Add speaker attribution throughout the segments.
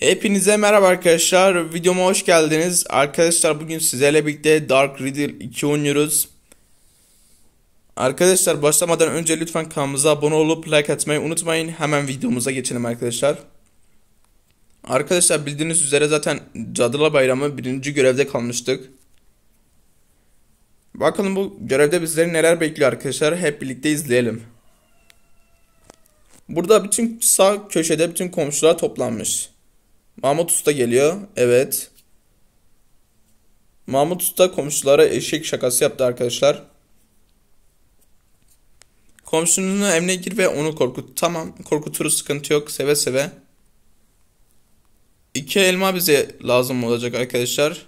Speaker 1: Hepinize merhaba arkadaşlar. Videoma hoş geldiniz. Arkadaşlar bugün sizlerle birlikte Dark Riddle 2 oynuyoruz. Arkadaşlar başlamadan önce lütfen kanalımıza abone olup like atmayı unutmayın. Hemen videomuza geçelim arkadaşlar. Arkadaşlar bildiğiniz üzere zaten Cadılar Bayramı birinci görevde kalmıştık. Bakalım bu görevde bizleri neler bekliyor arkadaşlar. Hep birlikte izleyelim. Burada bütün sağ köşede bütün komşular toplanmış. Mahmut Usta geliyor. Evet. Mahmut Usta komşulara eşek şakası yaptı arkadaşlar. Komşunun evine gir ve onu korkut. Tamam korkuturuz sıkıntı yok seve seve. İki elma bize lazım olacak arkadaşlar.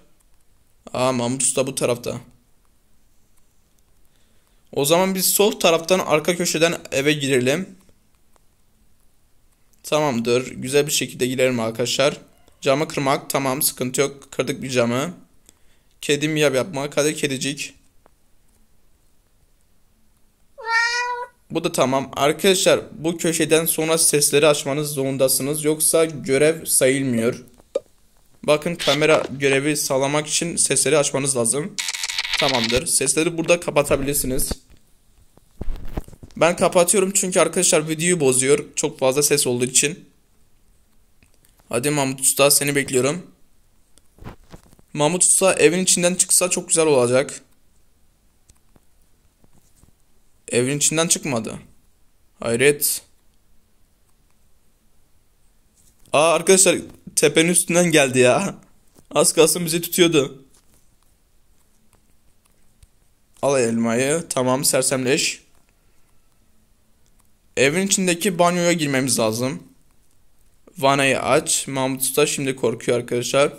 Speaker 1: Aa Mahmut Usta bu tarafta. O zaman biz sol taraftan arka köşeden eve girelim. Tamamdır. Güzel bir şekilde girelim arkadaşlar. Camı kırmak tamam sıkıntı yok. Kırdık bir camı. Kedim yap yapmak. Hadi kedicik. Bu da tamam. Arkadaşlar bu köşeden sonra sesleri açmanız zorundasınız. Yoksa görev sayılmıyor. Bakın kamera görevi sağlamak için sesleri açmanız lazım. Tamamdır. Sesleri burada kapatabilirsiniz. Ben kapatıyorum çünkü arkadaşlar videoyu bozuyor. Çok fazla ses olduğu için. Hadi Mahmut Usta seni bekliyorum. Mahmut Usta evin içinden çıksa çok güzel olacak. Evin içinden çıkmadı. Hayret. Aa arkadaşlar tepenin üstünden geldi ya. Az kalsın bizi tutuyordu. Al elmayı. Tamam sersemleş. Evin içindeki banyoya girmemiz lazım. Vanayı aç. Mahmut Usta şimdi korkuyor arkadaşlar.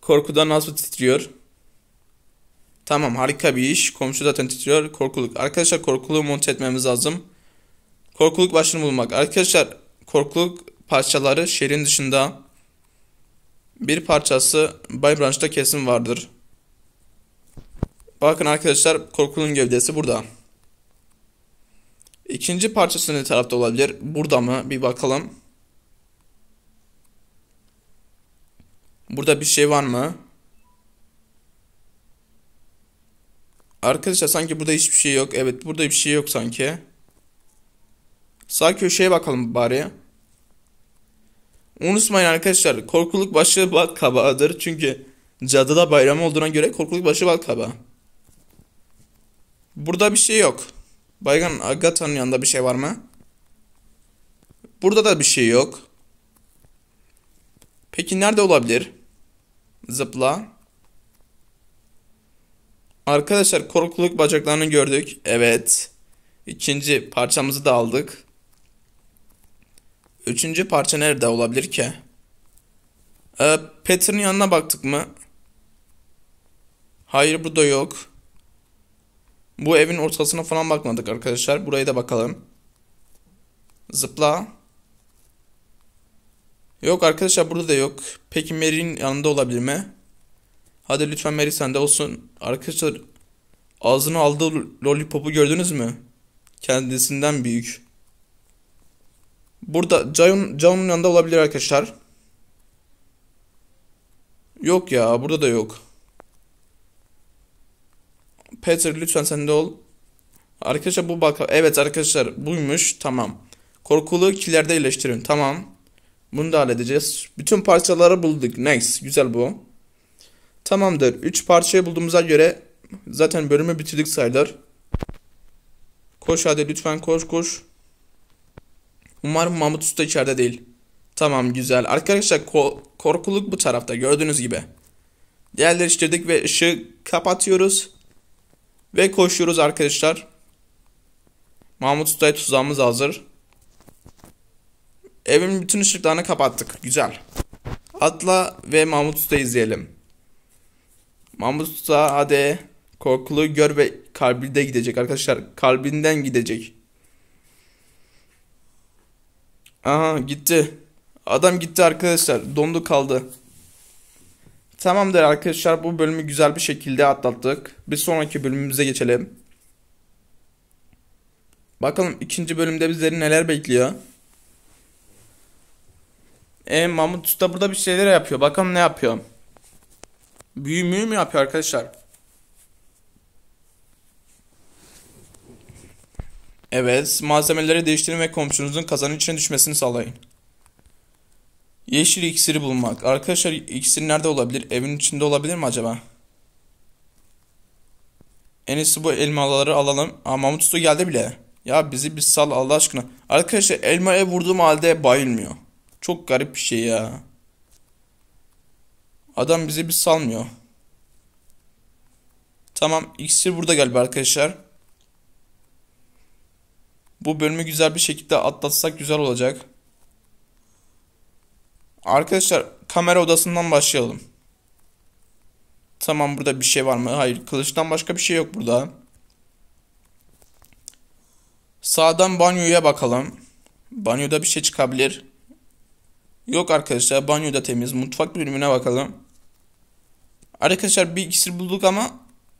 Speaker 1: Korkudan nasıl titriyor. Tamam harika bir iş. Komşu zaten titriyor. Korkuluk. Arkadaşlar korkuluğu monte etmemiz lazım. Korkuluk başını bulmak. Arkadaşlar korkuluk parçaları şehrin dışında bir parçası Bay Branch'ta kesin vardır. Bakın arkadaşlar korkulun gövdesi burada. İkinci parçası ne tarafta olabilir? Burada mı? Bir bakalım. Burada bir şey var mı? Arkadaşlar sanki burada hiçbir şey yok. Evet burada bir şey yok sanki. Sağ köşeye bakalım bari. Unutmayın arkadaşlar korkuluk başı bal kabağıdır. Çünkü cadıda bayram olduğuna göre korkuluk başı bal kabağı. Burada bir şey yok. Baygan Agatha'nın yanında bir şey var mı? Burada da bir şey yok. Peki nerede olabilir? Zıpla. Arkadaşlar korkuluk bacaklarını gördük. Evet. İkinci parçamızı da aldık. Üçüncü parça nerede olabilir ki? Ee, Peter'ın yanına baktık mı? Hayır burada yok. Bu evin ortasına falan bakmadık arkadaşlar. burayı da bakalım. Zıpla. Yok arkadaşlar burada da yok. Peki Mary'nin yanında olabilir mi? Hadi lütfen Mary sende olsun. Arkadaşlar ağzını aldığı lollipop'u gördünüz mü? Kendisinden büyük. Burada John, John'un yanında olabilir arkadaşlar. Yok ya burada da yok. Peter lütfen sen de ol. Arkadaşlar bu bak evet arkadaşlar buymuş tamam. Korkulu kilerde iyileştirin tamam. Bunu da halledeceğiz. Bütün parçaları bulduk. Nice. Güzel bu. Tamamdır. 3 parçayı bulduğumuza göre zaten bölümü bitirdik sayılır. Koş hadi lütfen koş koş. Umarım Mahmut Usta içeride değil. Tamam güzel. Arkadaşlar ko korkuluk bu tarafta gördüğünüz gibi. Diğerleri iştirdik ve ışığı kapatıyoruz. Ve koşuyoruz arkadaşlar. Mahmut Usta'ya tuzağımız hazır. Evimin bütün ışıklarını kapattık. Güzel. Atla ve Mahmut Usta'yı izleyelim. Mahmut Usta hadi korkulu gör ve kalbinde gidecek arkadaşlar. Kalbinden gidecek. Aha gitti. Adam gitti arkadaşlar. Dondu kaldı. Tamamdır arkadaşlar bu bölümü güzel bir şekilde atlattık. Bir sonraki bölümümüze geçelim. Bakalım ikinci bölümde bizleri neler bekliyor. E Mahmut Usta burada bir şeyler yapıyor. Bakalım ne yapıyor. Büyü müyü mü yapıyor arkadaşlar? Evet malzemeleri değiştirin ve komşunuzun kazanın içine düşmesini sağlayın. Yeşil iksiri bulmak. Arkadaşlar iksir nerede olabilir? Evin içinde olabilir mi acaba? En iyisi bu elmaları alalım. Aa Mahmut Usta geldi bile. Ya bizi bir sal Allah aşkına. Arkadaşlar elmaya vurduğum halde bayılmıyor. Çok garip bir şey ya. Adam bizi bir salmıyor. Tamam iksir burada galiba arkadaşlar. Bu bölümü güzel bir şekilde atlatsak güzel olacak. Arkadaşlar kamera odasından başlayalım. Tamam burada bir şey var mı? Hayır kılıçtan başka bir şey yok burada. Sağdan banyoya bakalım. Banyoda bir şey çıkabilir. Yok arkadaşlar banyoda temiz. Mutfak bölümüne bakalım. Arkadaşlar bir iksir bulduk ama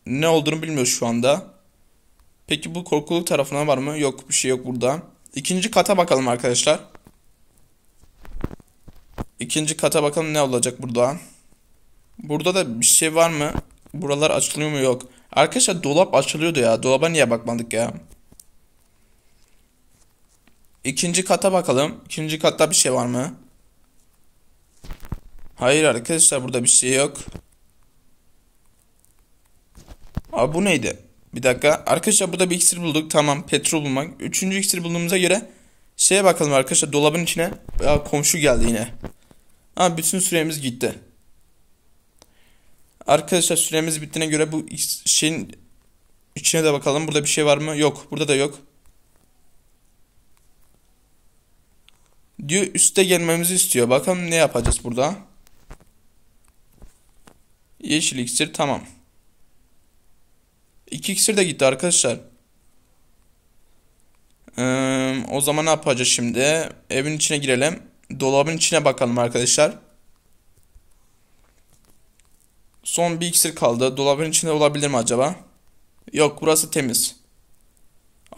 Speaker 1: ne olduğunu bilmiyoruz şu anda. Peki bu korkuluk tarafına var mı? Yok bir şey yok burada. İkinci kata bakalım arkadaşlar. İkinci kata bakalım ne olacak burada. Burada da bir şey var mı? Buralar açılıyor mu? Yok. Arkadaşlar dolap açılıyordu ya. Dolaba niye bakmadık ya? İkinci kata bakalım. İkinci katta bir şey var mı? Hayır arkadaşlar burada bir şey yok. Abi bu neydi? Bir dakika. Arkadaşlar burada bir iksir bulduk. Tamam petrol bulmak. Üçüncü iksir bulduğumuza göre şeye bakalım arkadaşlar dolabın içine. Ya komşu geldi yine. Ama bütün süremiz gitti. Arkadaşlar süremiz bittiğine göre bu şeyin içine de bakalım. Burada bir şey var mı? Yok. Burada da yok. Diyor üste gelmemizi istiyor. Bakalım ne yapacağız burada. Yeşil iksir tamam. İki iksir de gitti arkadaşlar. Ee, o zaman ne yapacağız şimdi? Evin içine girelim dolabın içine bakalım arkadaşlar. Son bir iksir kaldı. Dolabın içinde olabilir mi acaba? Yok burası temiz.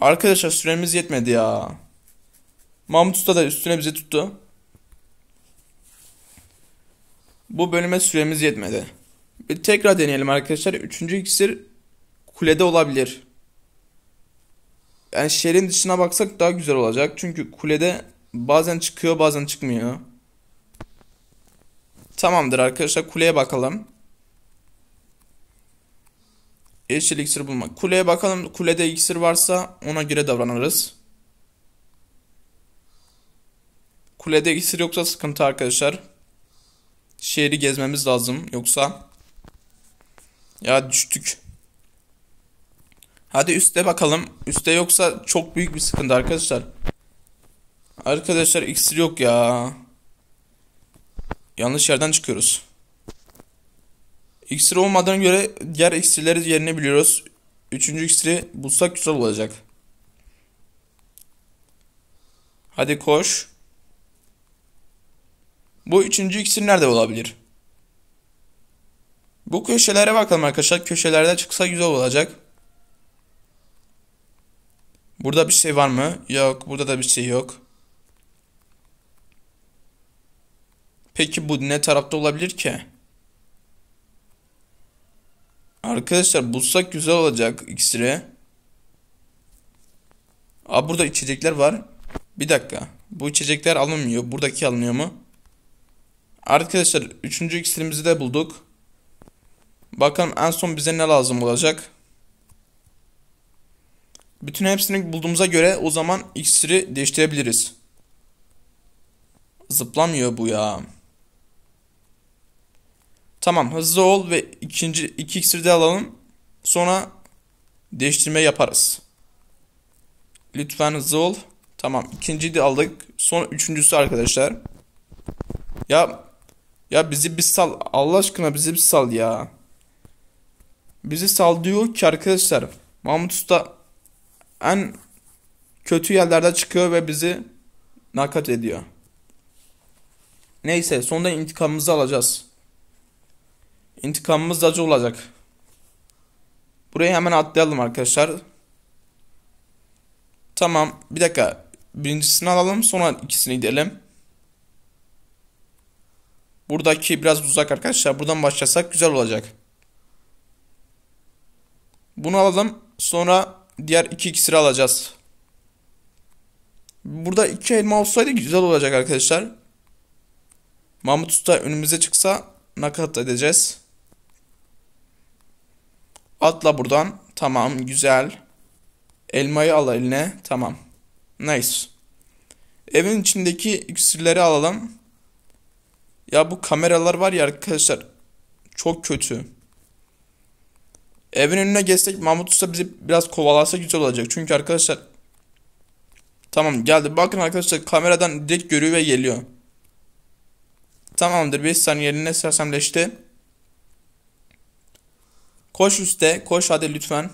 Speaker 1: Arkadaşlar süremiz yetmedi ya. Mahmut Usta da üstüne bizi tuttu. Bu bölüme süremiz yetmedi. Bir tekrar deneyelim arkadaşlar. Üçüncü iksir kulede olabilir. Yani şehrin dışına baksak daha güzel olacak. Çünkü kulede Bazen çıkıyor bazen çıkmıyor. Tamamdır arkadaşlar kuleye bakalım. Yeşil iksir bulmak. Kuleye bakalım. Kulede iksir varsa ona göre davranırız. Kulede iksir yoksa sıkıntı arkadaşlar. Şehri gezmemiz lazım. Yoksa ya düştük. Hadi üste bakalım. Üste yoksa çok büyük bir sıkıntı arkadaşlar. Arkadaşlar iksir yok ya. Yanlış yerden çıkıyoruz. İksir olmadan göre diğer iksirleri yerini biliyoruz. Üçüncü iksiri bulsak güzel olacak. Hadi koş. Bu üçüncü iksir nerede olabilir? Bu köşelere bakalım arkadaşlar. Köşelerde çıksa güzel olacak. Burada bir şey var mı? Yok. Burada da bir şey yok. Peki bu ne tarafta olabilir ki? Arkadaşlar bulsak güzel olacak iksiri. Aa burada içecekler var. Bir dakika. Bu içecekler alınmıyor. Buradaki alınıyor mu? Arkadaşlar 3. iksirimizi de bulduk. Bakalım en son bize ne lazım olacak. Bütün hepsini bulduğumuza göre o zaman iksiri değiştirebiliriz. Zıplamıyor bu ya. Tamam hızlı ol ve ikinci iki iksir de alalım. Sonra değiştirme yaparız. Lütfen hızlı ol. Tamam ikinciyi de aldık. Sonra üçüncüsü arkadaşlar. Ya ya bizi bir sal. Allah aşkına bizi bir sal ya. Bizi sal diyor ki arkadaşlar. Mahmut Usta en kötü yerlerde çıkıyor ve bizi nakat ediyor. Neyse sonunda intikamımızı alacağız. İntikamımız da acı olacak. Burayı hemen atlayalım arkadaşlar. Tamam bir dakika. Birincisini alalım sonra ikisini gidelim. Buradaki biraz uzak arkadaşlar. Buradan başlasak güzel olacak. Bunu alalım. Sonra diğer iki iksiri alacağız. Burada iki elma olsaydı güzel olacak arkadaşlar. Mahmut Usta önümüze çıksa nakat edeceğiz. Atla buradan. Tamam güzel. Elmayı al eline. Tamam. Nice. Evin içindeki iksirleri alalım. Ya bu kameralar var ya arkadaşlar. Çok kötü. Evin önüne geçsek Mahmut Usta bizi biraz kovalasa güzel olacak. Çünkü arkadaşlar. Tamam geldi. Bakın arkadaşlar kameradan direkt görüyor ve geliyor. Tamamdır. 5 saniye eline sersemleşti. Koş üstte, Koş hadi lütfen.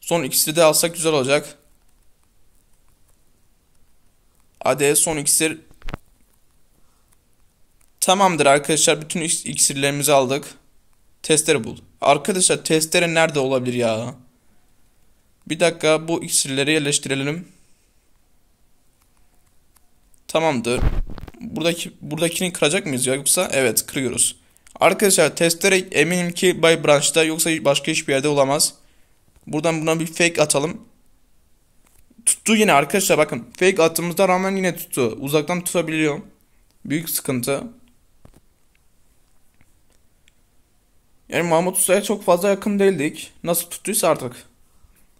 Speaker 1: Son ikisini de alsak güzel olacak. Hadi son iksir. Tamamdır arkadaşlar. Bütün iksirlerimizi aldık. Testere bul. Arkadaşlar testere nerede olabilir ya? Bir dakika bu iksirleri yerleştirelim. Tamamdır. Buradaki buradakini kıracak mıyız ya yoksa? Evet, kırıyoruz. Arkadaşlar testere eminim ki Bay Branch'ta yoksa başka hiçbir yerde olamaz. Buradan buna bir fake atalım. Tuttu yine arkadaşlar bakın. Fake attığımızda rağmen yine tuttu. Uzaktan tutabiliyor. Büyük sıkıntı. Yani Mahmut Usta'ya çok fazla yakın değildik. Nasıl tuttuysa artık.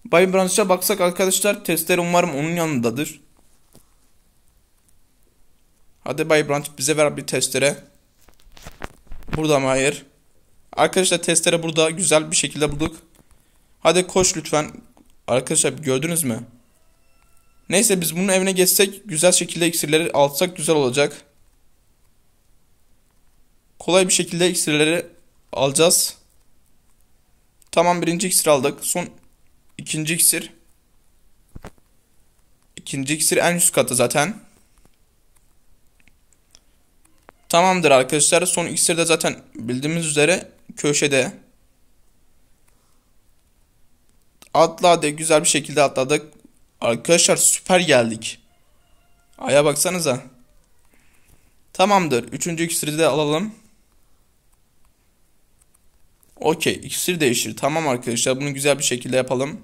Speaker 1: Bay Branch'a baksak arkadaşlar testere umarım onun yanındadır. Hadi Bay Branch bize ver bir testere. Burada mı? Hayır. Arkadaşlar testere burada güzel bir şekilde bulduk. Hadi koş lütfen. Arkadaşlar gördünüz mü? Neyse biz bunun evine geçsek güzel şekilde iksirleri alsak güzel olacak. Kolay bir şekilde iksirleri alacağız. Tamam birinci iksir aldık. Son ikinci iksir. İkinci iksir en üst katta zaten. Tamamdır arkadaşlar. Son iksirde zaten bildiğimiz üzere köşede atladı. Güzel bir şekilde atladık. Arkadaşlar süper geldik. Aya baksanıza. Tamamdır. Üçüncü iksiri de alalım. Okey. İksir değişir. Tamam arkadaşlar. Bunu güzel bir şekilde yapalım.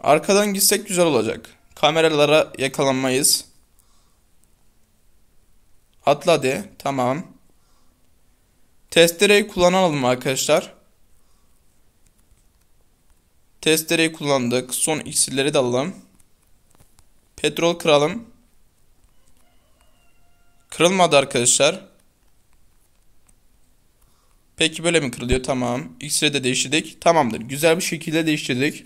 Speaker 1: Arkadan gitsek güzel olacak. Kameralara yakalanmayız. Atladı. Tamam. Testereyi kullanalım arkadaşlar. Testereyi kullandık. Son iksirleri de alalım. Petrol kıralım. Kırılmadı arkadaşlar. Peki böyle mi kırılıyor? Tamam. İksiri de değiştirdik. Tamamdır. Güzel bir şekilde değiştirdik.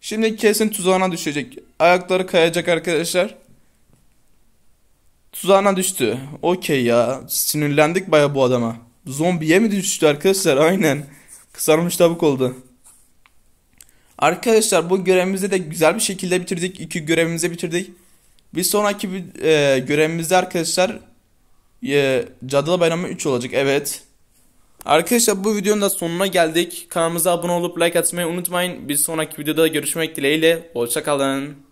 Speaker 1: Şimdi kesin tuzağına düşecek. Ayakları kayacak arkadaşlar. Tuzağına düştü. Okey ya. Sinirlendik baya bu adama. Zombiye mi düştü arkadaşlar? Aynen. Kısarmış tabuk oldu. Arkadaşlar bu görevimizi de güzel bir şekilde bitirdik. İki görevimizi bitirdik. Bir sonraki bir, e, görevimizde arkadaşlar e, Cadılı Bayramı 3 olacak. Evet. Arkadaşlar bu videonun da sonuna geldik. Kanalımıza abone olup like atmayı unutmayın. Bir sonraki videoda görüşmek dileğiyle. Hoşçakalın.